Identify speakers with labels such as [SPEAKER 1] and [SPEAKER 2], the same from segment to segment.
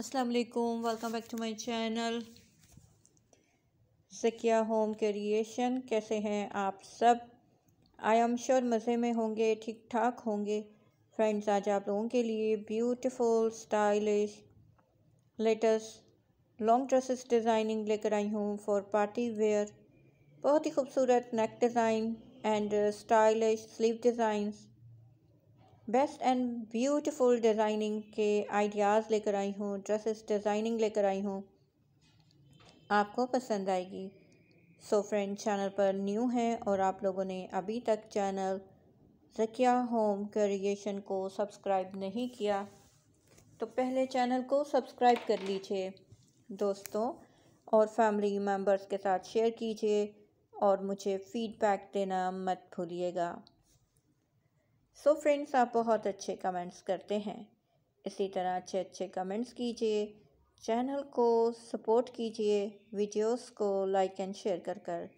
[SPEAKER 1] Aslam welcome back to my channel Sakhiya home creation कैसे हैं आप सब आई एम श्योर मज़े में होंगे ठीक ठाक होंगे फ्रेंड्स आज आप लोगों के लिए beautiful stylish latest long dresses designing लेकर आई हूँ फॉर पार्टी वेयर बहुत ही खूबसूरत neck design and stylish sleeve designs best and beautiful designing के आइडियाज़ लेकर आई हूँ ड्रेसेस डिज़ाइनिंग लेकर आई हूँ आपको पसंद आएगी सो फ्रेंड चैनल पर न्यू हैं और आप लोगों ने अभी तक चैनल रकिया होम क्रिएशन को सब्सक्राइब नहीं किया तो पहले चैनल को सब्सक्राइब कर लीजिए दोस्तों और फैमिली मेम्बर्स के साथ शेयर कीजिए और मुझे फीडबैक देना मत भूलिएगा सो फ्रेंड्स आप बहुत अच्छे कमेंट्स करते हैं इसी तरह अच्छे अच्छे कमेंट्स कीजिए चैनल को सपोर्ट कीजिए वीडियोस को लाइक एंड शेयर कर कर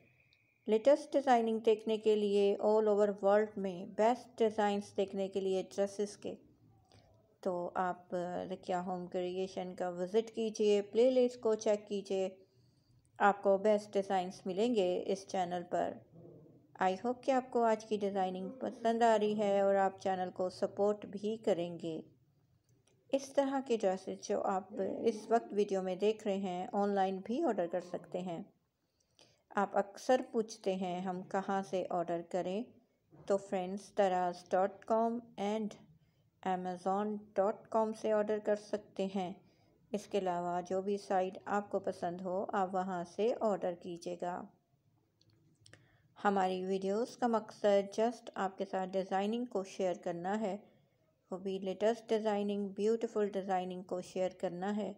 [SPEAKER 1] लेटेस्ट डिज़ाइनिंग देखने के लिए ऑल ओवर वर्ल्ड में बेस्ट डिज़ाइंस देखने के लिए ड्रेसेस के तो आप रखिया होम क्रिएशन का विज़िट कीजिए प्लेलिस्ट को चेक कीजिए आपको बेस्ट डिज़ाइंस मिलेंगे इस चैनल पर आई होप कि आपको आज की डिज़ाइनिंग पसंद आ रही है और आप चैनल को सपोर्ट भी करेंगे इस तरह के ड्रेसेस जो आप इस वक्त वीडियो में देख रहे हैं ऑनलाइन भी ऑर्डर कर सकते हैं आप अक्सर पूछते हैं हम कहाँ से ऑर्डर करें तो friends Daraz dot com and Amazon dot com से ऑर्डर कर सकते हैं इसके अलावा जो भी साइट आपको पसंद हो आप वहाँ से ऑर्डर कीजिएगा हमारी वीडियोस का मकसद जस्ट आपके साथ डिज़ाइनिंग को शेयर करना है वो भी लेटेस्ट डिज़ाइनिंग ब्यूटीफुल डिज़ाइनिंग को शेयर करना है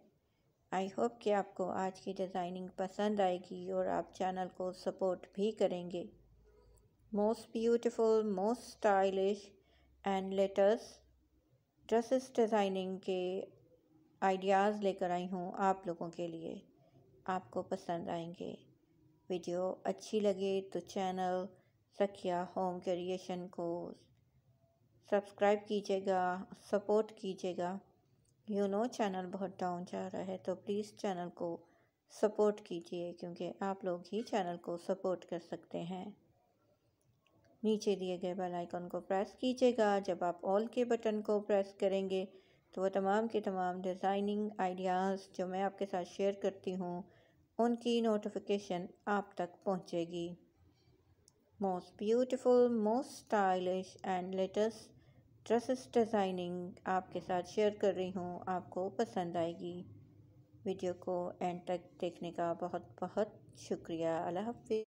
[SPEAKER 1] आई होप कि आपको आज की डिज़ाइनिंग पसंद आएगी और आप चैनल को सपोर्ट भी करेंगे most beautiful most stylish and latest dresses designing के आइडियाज़ लेकर आई हूँ आप लोगों के लिए आपको पसंद आएंगे वीडियो अच्छी लगे तो चैनल सखिया होम क्रिएशन को सब्सक्राइब कीजिएगा सपोर्ट कीजिएगा यू नो चैनल बहुत डाउन जा रहा है तो प्लीज़ चैनल को सपोर्ट कीजिए क्योंकि आप लोग ही चैनल को सपोर्ट कर सकते हैं नीचे दिए गए बेल आइकन को प्रेस कीजिएगा जब आप ऑल के बटन को प्रेस करेंगे तो वो तमाम के तमाम डिज़ाइनिंग आइडियाज़ जो मैं आपके साथ शेयर करती हूँ उनकी नोटिफिकेशन आप तक पहुंचेगी most beautiful most stylish and latest dresses designing आपके साथ शेयर कर रही हूँ आपको पसंद आएगी वीडियो को एंड तक देखने का बहुत बहुत शुक्रिया अल्लाह हाफि